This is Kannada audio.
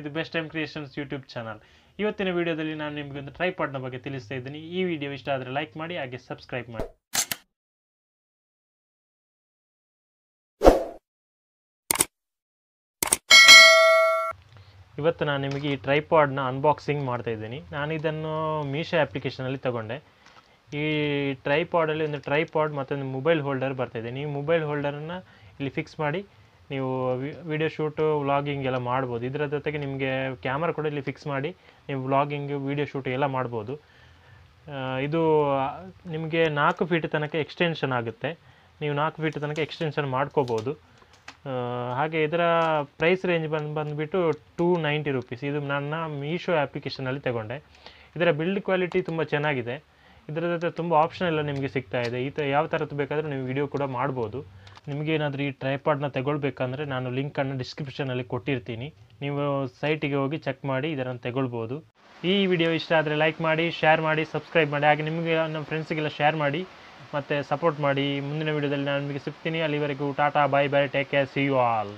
ಇದು Best Time Creations YouTube channel ಇವತ್ತಿನ ವಿಡಿಯೋದಲ್ಲಿ ನಾನು ನಿಮಗೆ ಒಂದು ಟ್ರೈಪಾಡ್ನ ಬಗ್ಗೆ ತಿಳಿಸ್ತಾ ಇದ್ದೀನಿ ಈ ವಿಡಿಯೋ ಇಷ್ಟ ಆದರೆ ಲೈಕ್ ಮಾಡಿ ಹಾಗೆ ಸಬ್ಸ್ಕ್ರೈಬ್ ಮಾಡಿ ಇವತ್ತು ನಾನು ನಿಮಗೆ ಈ ಟ್ರೈಪಾಡ್ನ ಅನ್ಬಾಕ್ಸಿಂಗ್ ಮಾಡ್ತಾ ಇದ್ದೀನಿ ನಾನು ಇದನ್ನು ಮೀಶೋ ಆ್ಯಪ್ಲಿಕೇಶನಲ್ಲಿ ತಗೊಂಡೆ ಈ ಟ್ರೈಪಾಡಲ್ಲಿ ಒಂದು ಟ್ರೈಪಾಡ್ ಮತ್ತೊಂದು ಮೊಬೈಲ್ ಹೋಲ್ಡರ್ ಇದ್ದೀನಿ ಈ ಮೊಬೈಲ್ ಹೋಲ್ಡರನ್ನು ಇಲ್ಲಿ ಫಿಕ್ಸ್ ಮಾಡಿ ನೀವು ವಿಡಿಯೋ ಶೂಟು ವ್ಲಾಗಿಂಗ್ ಎಲ್ಲ ಮಾಡ್ಬೋದು ಇದರ ಜೊತೆಗೆ ನಿಮಗೆ ಕ್ಯಾಮ್ರಾ ಕೂಡ ಇಲ್ಲಿ ಫಿಕ್ಸ್ ಮಾಡಿ ನೀವು ವ್ಲಾಗಿಂಗು ವಿಡಿಯೋ ಶೂಟ್ ಎಲ್ಲ ಮಾಡ್ಬೋದು ಇದು ನಿಮಗೆ ನಾಲ್ಕು ಫೀಟ್ ತನಕ ಎಕ್ಸ್ಟೆನ್ಷನ್ ಆಗುತ್ತೆ ನೀವು ನಾಲ್ಕು ಫೀಟ್ ತನಕ ಎಕ್ಸ್ಟೆನ್ಷನ್ ಮಾಡ್ಕೋಬೋದು ಹಾಗೆ ಇದರ ಪ್ರೈಸ್ ರೇಂಜ್ ಬಂದು ಬಂದುಬಿಟ್ಟು ಟೂ ನೈಂಟಿ ರುಪೀಸ್ ಇದು ನನ್ನ ಮೀಶೋ ಆ್ಯಪ್ಲಿಕೇಶನಲ್ಲಿ ತಗೊಂಡೆ ಇದರ ಬಿಲ್ಡ್ ಕ್ವಾಲಿಟಿ ತುಂಬ ಚೆನ್ನಾಗಿದೆ ಇದರ ಜೊತೆ ತುಂಬ ಆಪ್ಷನ್ ಎಲ್ಲ ನಿಮಗೆ ಸಿಗ್ತಾ ಇದೆ ಈ ಥರ ಯಾವ ಥರದ್ದು ಬೇಕಾದರೂ ನೀವು ವಿಡಿಯೋ ಕೂಡ ಮಾಡ್ಬೋದು ನಿಮಗೇನಾದರೂ ಈ ಟ್ರೈಪಾಡ್ನ ತಗೊಳ್ಬೇಕಂದ್ರೆ ನಾನು ಲಿಂಕನ್ನು ಡಿಸ್ಕ್ರಿಪ್ಷನಲ್ಲಿ ಕೊಟ್ಟಿರ್ತೀನಿ ನೀವು ಸೈಟಿಗೆ ಹೋಗಿ ಚೆಕ್ ಮಾಡಿ ಇದನ್ನು ತಗೊಳ್ಬೋದು ಈ ವಿಡಿಯೋ ಇಷ್ಟ ಆದರೆ ಲೈಕ್ ಮಾಡಿ ಶೇರ್ ಮಾಡಿ ಸಬ್ಸ್ಕ್ರೈಬ್ ಮಾಡಿ ಹಾಗೆ ನಿಮಗೆ ನಮ್ಮ ಫ್ರೆಂಡ್ಸಿಗೆಲ್ಲ ಶೇರ್ ಮಾಡಿ ಮತ್ತು ಸಪೋರ್ಟ್ ಮಾಡಿ ಮುಂದಿನ ವಿಡಿಯೋದಲ್ಲಿ ನಾನು ನಿಮಗೆ ಸಿಗ್ತೀನಿ ಅಲ್ಲಿವರೆಗೂ tata bye bye take care see you all